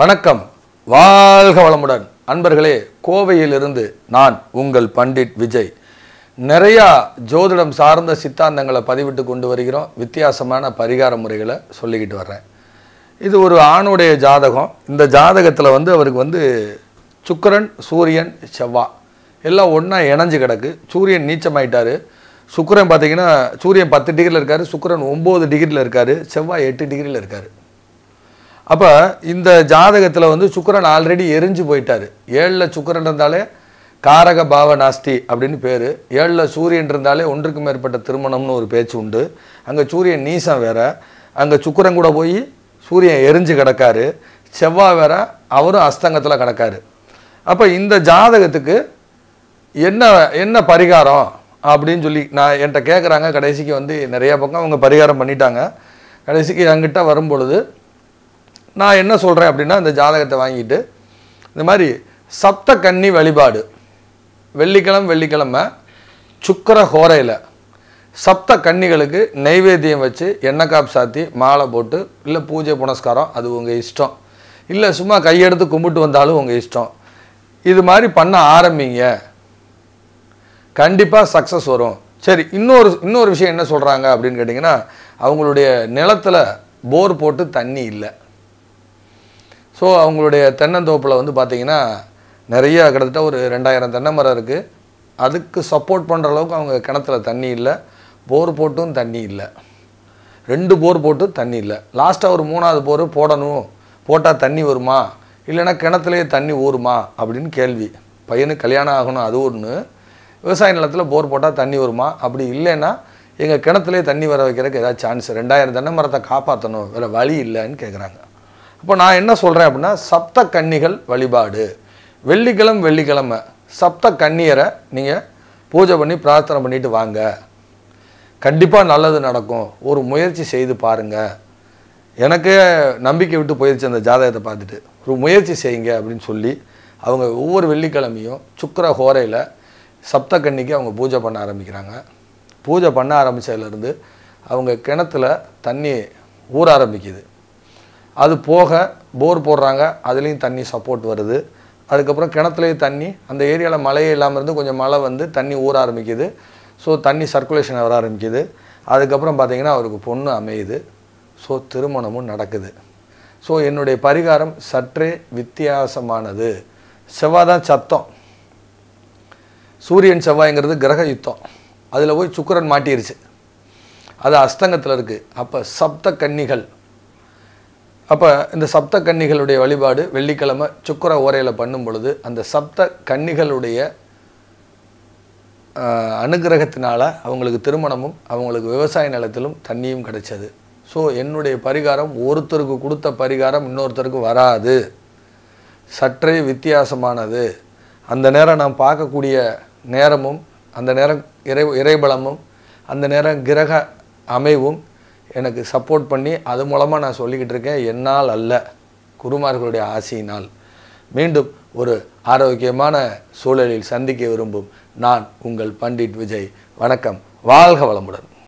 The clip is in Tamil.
வணக்கம் வாழ்க வளமுடன் அன்பர்களே கோவையிலிருந்து நான் உங்கள் பண்டிட் விஜய் நிறையா ஜோதிடம் சார்ந்த சித்தாந்தங்களை பதிவிட்டு கொண்டு வருகிறோம் வித்தியாசமான பரிகார முறைகளை சொல்லிக்கிட்டு வர்றேன் இது ஒரு ஆணுடைய ஜாதகம் இந்த ஜாதகத்தில் வந்து அவருக்கு வந்து சுக்கரன் சூரியன் செவ்வா எல்லாம் ஒன்றா இணைஞ்சு கிடக்கு சூரியன் நீச்சமாயிட்டார் சுக்கரன் பார்த்தீங்கன்னா சூரியன் பத்து டிகிரியில் இருக்கார் சுக்கரன் ஒம்பது டிகிரியில் இருக்கார் செவ்வாய் எட்டு டிகிரியில் இருக்கார் அப்போ இந்த ஜாதகத்தில் வந்து சுக்கரன் ஆல்ரெடி எரிஞ்சு போயிட்டார் ஏழில் சுக்கரன் இருந்தாலே காரக பாவ நாஸ்தி அப்படின்னு பேர் ஏழில் சூரியன் இருந்தாலே ஒன்றுக்கு மேற்பட்ட திருமணம்னு ஒரு பேச்சு உண்டு அங்கே சூரியன் நீசம் வேற அங்கே சுக்கரன் கூட போய் சூரியன் எரிஞ்சு கிடக்காரு செவ்வாய் வேற அவரும் அஸ்தங்கத்தில் கிடக்காரு அப்போ இந்த ஜாதகத்துக்கு என்ன என்ன பரிகாரம் அப்படின்னு சொல்லி நான் என்கிட்ட கேட்குறாங்க கடைசிக்கு வந்து நிறையா பக்கம் அவங்க பரிகாரம் பண்ணிட்டாங்க கடைசிக்கு என்கிட்ட வரும்பொழுது நான் என்ன சொல்கிறேன் அப்படின்னா இந்த ஜாதகத்தை வாங்கிட்டு இந்த மாதிரி சப்த கன்னி வழிபாடு வெள்ளிக்கிழமை வெள்ளிக்கிழமை சுக்கர ஹோரையில் சப்த கன்னிகளுக்கு நைவேத்தியம் வச்சு எண்ணெய் காப்பு சாத்தி மாலை போட்டு இல்லை பூஜை புனஸ்காரம் அது உங்கள் இஷ்டம் இல்லை சும்மா கையெடுத்து கும்பிட்டு வந்தாலும் உங்கள் இஷ்டம் இது மாதிரி பண்ண ஆரம்பிங்க கண்டிப்பாக சக்ஸஸ் வரும் சரி இன்னொரு இன்னொரு விஷயம் என்ன சொல்கிறாங்க அப்படின்னு கேட்டிங்கன்னா அவங்களுடைய நிலத்தில் போர் போட்டு தண்ணி இல்லை ஸோ அவங்களுடைய தென்னந்தோப்பில் வந்து பார்த்திங்கன்னா நிறைய கிட்டத்தட்ட ஒரு ரெண்டாயிரம் தென்னை மரம் இருக்குது அதுக்கு சப்போர்ட் பண்ணுற அளவுக்கு அவங்க கிணத்துல தண்ணி இல்லை போர் போட்டும் தண்ணி இல்லை ரெண்டு போர் போட்டும் தண்ணி இல்லை லாஸ்ட்டாக ஒரு மூணாவது போர் போடணும் போட்டால் தண்ணி வருமா இல்லைன்னா கிணத்துலேயே தண்ணி ஊறுமா அப்படின்னு கேள்வி பையனுக்கு கல்யாணம் ஆகணும் அது ஒன்று விவசாய நிலத்தில் போர் போட்டால் தண்ணி வருமா அப்படி இல்லைன்னா எங்கள் கிணத்துலேயே தண்ணி வர வைக்கிறதுக்கு ஏதாவது சான்ஸ் ரெண்டாயிரம் தென்னை மரத்தை காப்பாற்றணும் வேறு வழி இல்லைன்னு கேட்குறாங்க இப்போ நான் என்ன சொல்கிறேன் அப்படின்னா சப்த கன்னிகள் வழிபாடு வெள்ளிக்கிழமை வெள்ளிக்கிழமை சப்த கன்னியரை நீங்கள் பூஜை பண்ணி பிரார்த்தனை பண்ணிட்டு வாங்க கண்டிப்பாக நல்லது நடக்கும் ஒரு முயற்சி செய்து பாருங்கள் எனக்கே நம்பிக்கை விட்டு போயிடுச்சு அந்த ஜாதகத்தை பார்த்துட்டு ஒரு முயற்சி செய்யுங்க அப்படின்னு சொல்லி அவங்க ஒவ்வொரு வெள்ளிக்கிழமையும் சுக்கர ஹோரையில் சப்த கன்னிக்கு அவங்க பூஜை பண்ண ஆரம்பிக்கிறாங்க பூஜை பண்ண ஆரம்பித்ததுலேருந்து அவங்க கிணத்துல தண்ணி ஊற ஆரம்பிக்குது அது போக போர் போடுறாங்க அதுலேயும் தண்ணி சப்போர்ட் வருது அதுக்கப்புறம் கிணத்துலேயும் தண்ணி அந்த ஏரியாவில் மழையே இல்லாமல் இருந்து கொஞ்சம் மழை வந்து தண்ணி ஊற ஆரம்பிக்குது ஸோ தண்ணி சர்க்குலேஷன் வர ஆரம்பிக்குது அதுக்கப்புறம் பார்த்திங்கன்னா அவருக்கு பொண்ணு அமையுது ஸோ திருமணமும் நடக்குது ஸோ என்னுடைய பரிகாரம் சற்றே வித்தியாசமானது செவ்வாய் தான் சத்தம் சூரியன் செவ்வாய்ங்கிறது கிரக யுத்தம் அதில் போய் சுக்கரன் மாட்டிருச்சு அது அஸ்தங்கத்தில் இருக்குது அப்போ சப்த கன்னிகள் அப்போ இந்த சப்த கன்னிகளுடைய வழிபாடு வெள்ளிக்கிழமை சுக்கர ஓரையில் பண்ணும் பொழுது அந்த சப்த கன்னிகளுடைய அனுகிரகத்தினால் அவங்களுக்கு திருமணமும் அவங்களுக்கு விவசாய நிலத்திலும் தண்ணியும் கிடைச்சது ஸோ என்னுடைய பரிகாரம் ஒருத்தருக்கு கொடுத்த பரிகாரம் இன்னொருத்தருக்கு வராது சற்றே வித்தியாசமானது அந்த நேரம் நாம் பார்க்கக்கூடிய நேரமும் அந்த நேரம் இறை இறைபலமும் அந்த நேரம் கிரக அமைவும் எனக்கு சப்போர்ட் பண்ணி அது மூலமாக நான் சொல்லிக்கிட்டு இருக்கேன் என்னால் அல்ல குருமார்களுடைய ஆசையினால் மீண்டும் ஒரு ஆரோக்கியமான சூழலில் சந்திக்க விரும்பும் நான் உங்கள் பண்டிட் விஜய் வணக்கம் வாழ்க வளமுடன்